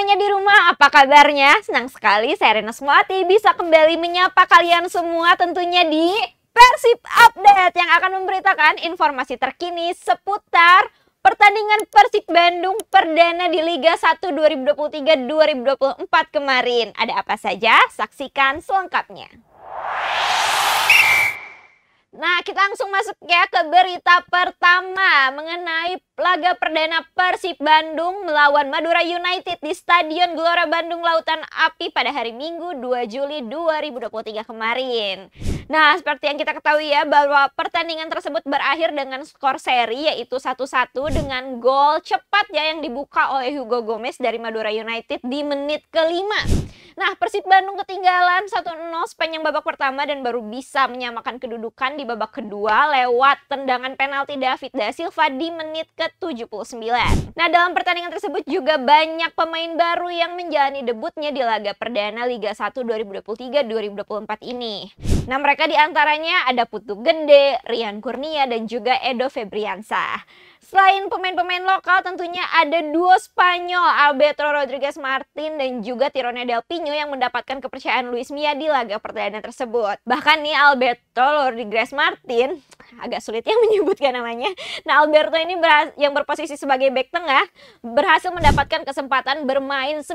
semuanya di rumah, apa kabarnya? Senang sekali saya Rena bisa kembali menyapa kalian semua tentunya di Persib Update yang akan memberitakan informasi terkini seputar pertandingan Persib Bandung perdana di Liga 1 2023-2024 kemarin. Ada apa saja? Saksikan selengkapnya. Nah, kita langsung masuk ya ke berita pertama mengenai Laga perdana Persib Bandung melawan Madura United di Stadion Gelora Bandung Lautan Api pada hari Minggu 2 Juli 2023 kemarin. Nah, seperti yang kita ketahui ya bahwa pertandingan tersebut berakhir dengan skor seri yaitu 1-1 dengan gol cepat ya yang dibuka oleh Hugo Gomez dari Madura United di menit kelima. Nah, Persib Bandung ketinggalan 1-0 sepanjang babak pertama dan baru bisa menyamakan kedudukan di babak kedua lewat tendangan penalti David da Silva di menit ke 79. Nah, dalam pertandingan tersebut juga banyak pemain baru yang menjalani debutnya di laga perdana Liga 1 2023-2024 ini. Nah, mereka diantaranya ada Putu Gende, Rian Kurnia, dan juga Edo Febriansa. Selain pemain-pemain lokal tentunya ada duo Spanyol Alberto Rodriguez Martin dan juga Tirone Del Pino yang mendapatkan kepercayaan Luis Mia di laga perdana tersebut. Bahkan nih Alberto Rodriguez Martin, agak sulit yang menyebutkan namanya. Nah Alberto ini yang berposisi sebagai bek tengah berhasil mendapatkan kesempatan bermain 90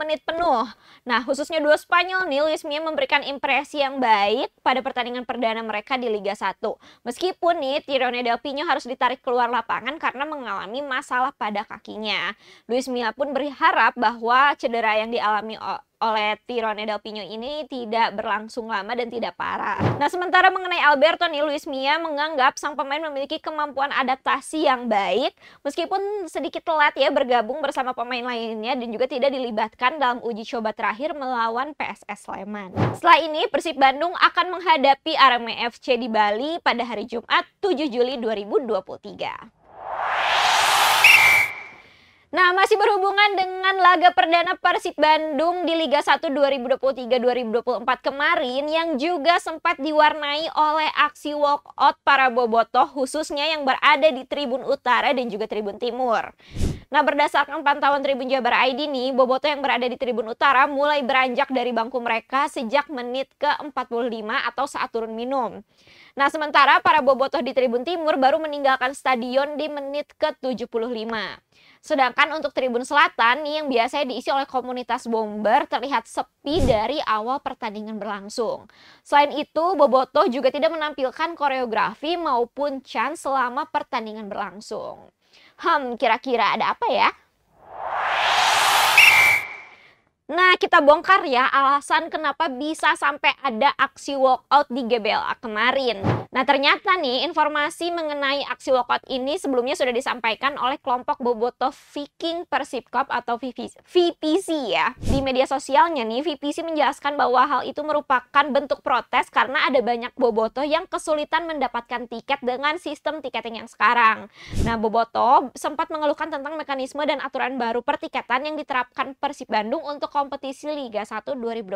menit penuh. Nah khususnya duo Spanyol nih Luis Mia memberikan impresi yang baik pada pertandingan perdana mereka di Liga 1. Meskipun nih Tirone Del Pino harus ditarik keluar lapangan karena mengalami masalah pada kakinya. Luis Milla pun berharap bahwa cedera yang dialami oleh Tirone Del Pino ini tidak berlangsung lama dan tidak parah. Nah, sementara mengenai Alberto nih, Luis Mia menganggap sang pemain memiliki kemampuan adaptasi yang baik, meskipun sedikit telat ya bergabung bersama pemain lainnya dan juga tidak dilibatkan dalam uji coba terakhir melawan PSS Sleman. Setelah ini, Persib Bandung akan menghadapi Arema FC di Bali pada hari Jumat 7 Juli 2023. Nah, masih berhubungan dengan laga perdana Persib Bandung di Liga 1 2023-2024 kemarin yang juga sempat diwarnai oleh aksi walkout para bobotoh khususnya yang berada di tribun utara dan juga tribun timur. Nah, berdasarkan pantauan Tribun Jabar ID nih, Boboto yang berada di Tribun Utara mulai beranjak dari bangku mereka sejak menit ke-45 atau saat turun minum. Nah, sementara para Bobotoh di Tribun Timur baru meninggalkan stadion di menit ke-75. Sedangkan untuk Tribun Selatan nih yang biasanya diisi oleh komunitas bomber terlihat sepi dari awal pertandingan berlangsung. Selain itu, Boboto juga tidak menampilkan koreografi maupun chant selama pertandingan berlangsung. Hmm, kira-kira ada apa ya? kita bongkar ya alasan kenapa bisa sampai ada aksi walkout di GBLA kemarin. Nah ternyata nih informasi mengenai aksi walkout ini sebelumnya sudah disampaikan oleh kelompok Boboto Viking Persib Cup atau VPC ya. Di media sosialnya nih VPC menjelaskan bahwa hal itu merupakan bentuk protes karena ada banyak Boboto yang kesulitan mendapatkan tiket dengan sistem tiketing yang sekarang. Nah Boboto sempat mengeluhkan tentang mekanisme dan aturan baru pertiketan yang diterapkan Persib Bandung untuk kompetisi kompetisi Liga 1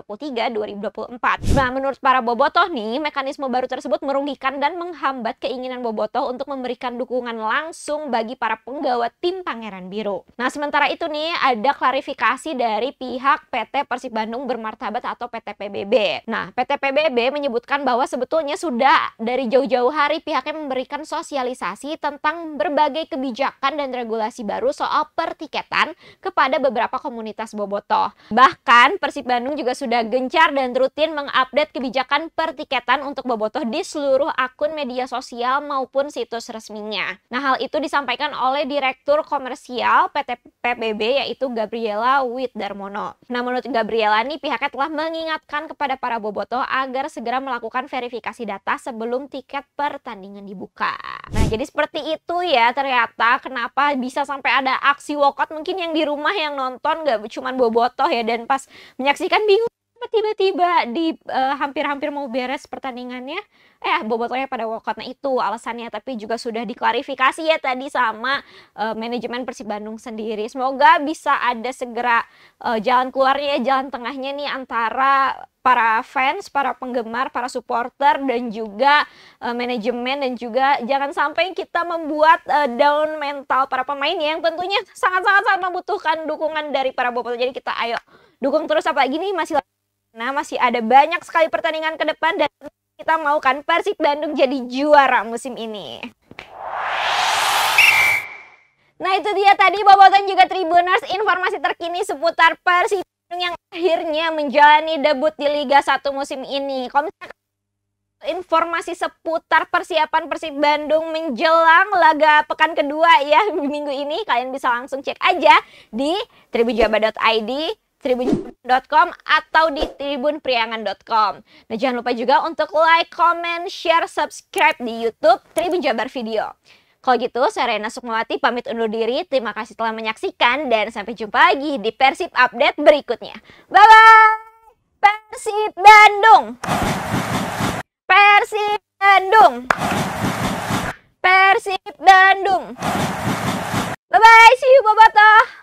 2023-2024. Nah, menurut para bobotoh nih, mekanisme baru tersebut merugikan dan menghambat keinginan bobotoh untuk memberikan dukungan langsung bagi para penggawa tim Pangeran Biru. Nah, sementara itu nih ada klarifikasi dari pihak PT Persib Bandung Bermartabat atau PT PBB. Nah, PT PBB menyebutkan bahwa sebetulnya sudah dari jauh-jauh hari pihaknya memberikan sosialisasi tentang berbagai kebijakan dan regulasi baru soal pertiketan kepada beberapa komunitas bobotoh. Bahkan Bahkan Persib Bandung juga sudah gencar dan rutin mengupdate kebijakan pertiketan untuk bobotoh di seluruh akun media sosial maupun situs resminya. Nah hal itu disampaikan oleh Direktur Komersial PT PBB yaitu Gabriela Widarmono. Nah menurut Gabriela nih pihaknya telah mengingatkan kepada para bobotoh agar segera melakukan verifikasi data sebelum tiket pertandingan dibuka. Nah jadi seperti itu ya ternyata kenapa bisa sampai ada aksi wokot mungkin yang di rumah yang nonton nggak cuma bobotoh ya dan pas menyaksikan bingung tiba-tiba di eh, hampir-hampir uh, mau beres pertandingannya eh ah, bobotnya pada walkout nah, itu alasannya tapi juga sudah diklarifikasi ya tadi sama uh, manajemen Persib Bandung sendiri semoga bisa ada segera uh, jalan keluarnya jalan tengahnya nih antara para fans, para penggemar, para supporter dan juga uh, manajemen dan juga jangan sampai kita membuat uh, down mental para pemain yang tentunya sangat-sangat sangat membutuhkan dukungan dari para bobot. Jadi kita ayo Dukung terus apa gini masih Nah, masih ada banyak sekali pertandingan ke depan dan kita mau kan Persib Bandung jadi juara musim ini. Nah, itu dia tadi Bobotan juga Tribuners informasi terkini seputar Persib Bandung yang akhirnya menjalani debut di Liga 1 musim ini. Kalau informasi seputar persiapan Persib Bandung menjelang laga pekan kedua ya minggu ini kalian bisa langsung cek aja di tribunjabar.id tribun.com atau di tribunpriangan.com. Nah, jangan lupa juga untuk like, comment, share, subscribe di YouTube Tribun Jabar Video. Kalau gitu, saya Rena Sukmawati pamit undur diri. Terima kasih telah menyaksikan dan sampai jumpa lagi di Persib Update berikutnya. Bye-bye! Persib Bandung! Persib Bandung! Persib Bandung! Bye-bye, see you Bobotoh!